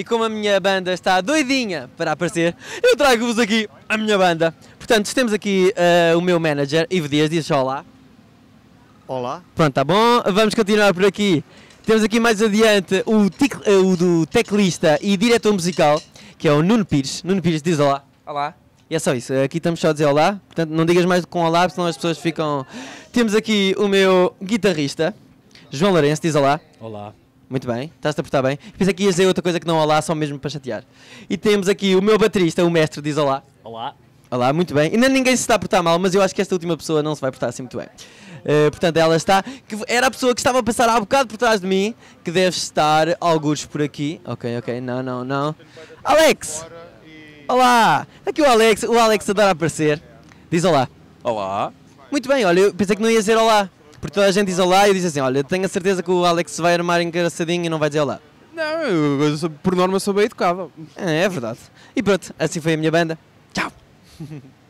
e como a minha banda está doidinha para aparecer, eu trago-vos aqui a minha banda. Portanto, temos aqui uh, o meu manager, Ivo Dias, diz olá. Olá. Pronto, está bom, vamos continuar por aqui. Temos aqui mais adiante o, tic, uh, o do teclista e diretor musical, que é o Nuno Pires. Nuno Pires, diz olá. Olá. E é só isso, aqui estamos só a dizer olá, portanto não digas mais com olá, senão as pessoas ficam... Temos aqui o meu guitarrista, João Lourenço, diz olá. Olá. Muito bem, estás-te a portar bem. Pensei que ia dizer outra coisa que não olá, só mesmo para chatear. E temos aqui o meu baterista, o mestre, diz olá. Olá. Olá, muito bem. Ainda ninguém se está a portar mal, mas eu acho que esta última pessoa não se vai portar assim muito bem. Uh, portanto, ela está. Que era a pessoa que estava a passar há bocado por trás de mim, que deve estar alguns por aqui. Ok, ok, não, não, não. Alex! Olá! Aqui o Alex, o Alex adora aparecer. Diz olá. Olá. Muito bem, olha, eu pensei que não ia dizer olá. Porque toda a gente diz olá e diz assim, olha, tenho a certeza que o Alex vai armar engraçadinho e não vai dizer olá. Não, eu, eu, por norma sou bem educável. É, é verdade. E pronto, assim foi a minha banda. Tchau!